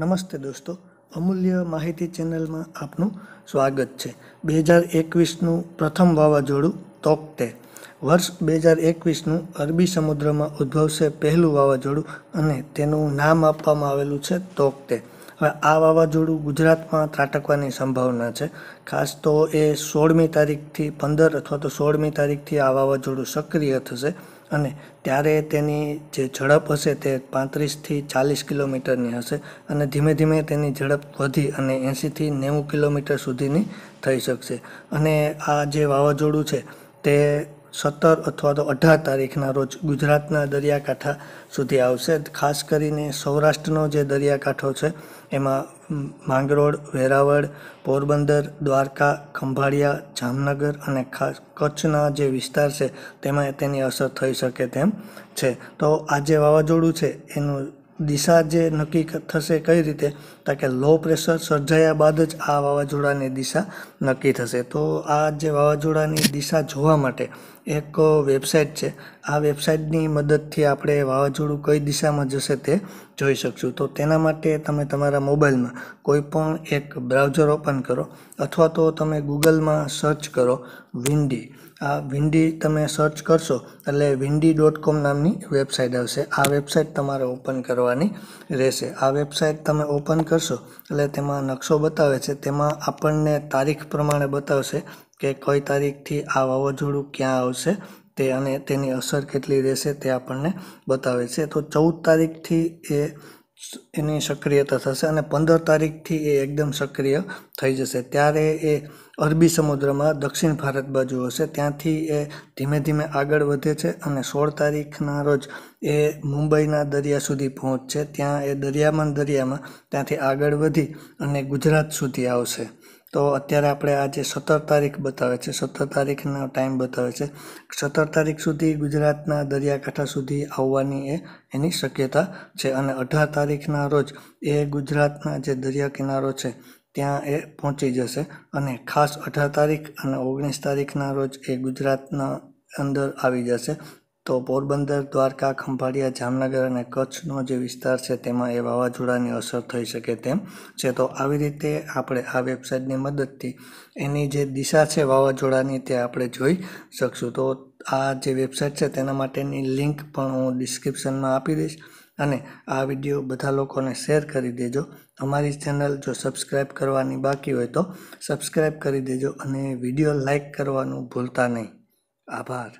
નમસ્તે દોસ્તો અમૂલ્ય માહિતી ચેનલમાં આપનું સ્વાગત છે બે હજાર એકવીસનું પ્રથમ વાવાઝોડું તોકતે વર્ષ બે હજાર એકવીસનું અરબી સમુદ્રમાં ઉદ્ભવશે પહેલું વાવાઝોડું અને તેનું નામ આપવામાં આવેલું છે તોકતે હવે આ વાવાઝોડું ગુજરાતમાં ત્રાટકવાની સંભાવના છે ખાસ તો એ સોળમી તારીખથી પંદર અથવા તો સોળમી તારીખથી આ વાવાઝોડું સક્રિય થશે અને ત્યારે તેની જે ઝડપ હશે તે પાંત્રીસથી ચાલીસ કિલોમીટરની હશે અને ધીમે ધીમે તેની ઝડપ વધી અને એંશીથી નેવું કિલોમીટર સુધીની થઈ શકશે અને આ જે વાવાઝોડું છે તે સત્તર અથવા તો અઢાર તારીખના રોજ ગુજરાતના દરિયાકાંઠા સુધી આવશે ખાસ કરીને સૌરાષ્ટ્રનો જે દરિયાકાંઠો છે એમાં માંગરોળ વેરાવળ પોરબંદર દ્વારકા ખંભાળિયા જામનગર અને ખાસ કચ્છના જે વિસ્તાર છે તેમાં તેની અસર થઈ શકે તેમ છે તો આ જે વાવાઝોડું છે એનું દિશા જે નક્કી થશે કઈ રીતે તો કે લો પ્રેશર સર્જાયા બાદ જ આ વાવાઝોડાની દિશા નક્કી થશે તો આ જે વાવાઝોડાની દિશા જોવા માટે એક વેબસાઇટ છે આ વેબસાઇટની મદદથી આપણે વાવાઝોડું કઈ દિશામાં જશે તે જોઈ શકશું તો તેના માટે તમે તમારા મોબાઈલમાં કોઈ પણ એક બ્રાઉઝર ઓપન કરો અથવા તો તમે ગૂગલમાં સર્ચ કરો વિન્ડી આ વિન્ડી તમે સર્ચ કરશો એટલે વિન્ડી ડોટ કોમ નામની વેબસાઇટ આવશે આ વેબસાઇટ તમારે ઓપન કરવાની રહેશે આ વેબસાઇટ તમે ઓપન કરશો એટલે તેમાં નકશો બતાવે છે તેમાં આપણને તારીખ પ્રમાણે બતાવશે કે કઈ તારીખથી આ વાવાઝોડું ક્યાં આવશે તે અને તેની અસર કેટલી રહેશે તે આપણને બતાવે છે તો ચૌદ તારીખથી એ એની સક્રિયતા થશે અને પંદર તારીખથી એ એકદમ સક્રિય થઈ જશે ત્યારે એ અરબી સમુદ્રમાં દક્ષિણ ભારત બાજુ હશે ત્યાંથી એ ધીમે ધીમે આગળ વધે છે અને સોળ તારીખના રોજ એ મુંબઈના દરિયા સુધી પહોંચશે ત્યાં એ દરિયામાં દરિયામાં ત્યાંથી આગળ વધી અને ગુજરાત સુધી આવશે તો અત્યારે આપણે આ જે સત્તર તારીખ બતાવે છે સત્તર તારીખનો ટાઈમ બતાવે છે સત્તર તારીખ સુધી ગુજરાતના દરિયાકાંઠા સુધી આવવાની એ એની શક્યતા છે અને અઢાર તારીખના રોજ એ ગુજરાતના જે દરિયા કિનારો છે ત્યાં એ પહોંચી જશે અને ખાસ અઢાર તારીખ અને ઓગણીસ તારીખના રોજ એ ગુજરાતના અંદર આવી જશે તો પોરબંદર દ્વારકા ખંભાળિયા જામનગર અને કચ્છનો જે વિસ્તાર છે તેમાં એ વાવાઝોડાની અસર થઈ શકે તેમ છે તો આવી રીતે આપણે આ વેબસાઇટની મદદથી એની જે દિશા છે વાવાઝોડાની તે આપણે જોઈ શકશું તો આ જે વેબસાઇટ છે તેના માટેની લિંક પણ હું ડિસ્ક્રિપ્શનમાં આપી દઈશ અને આ વિડીયો બધા લોકોને શેર કરી દેજો અમારી ચેનલ જો સબસ્ક્રાઈબ કરવાની બાકી હોય તો સબસ્ક્રાઈબ કરી દેજો અને વિડીયો લાઇક કરવાનું ભૂલતા નહીં આભાર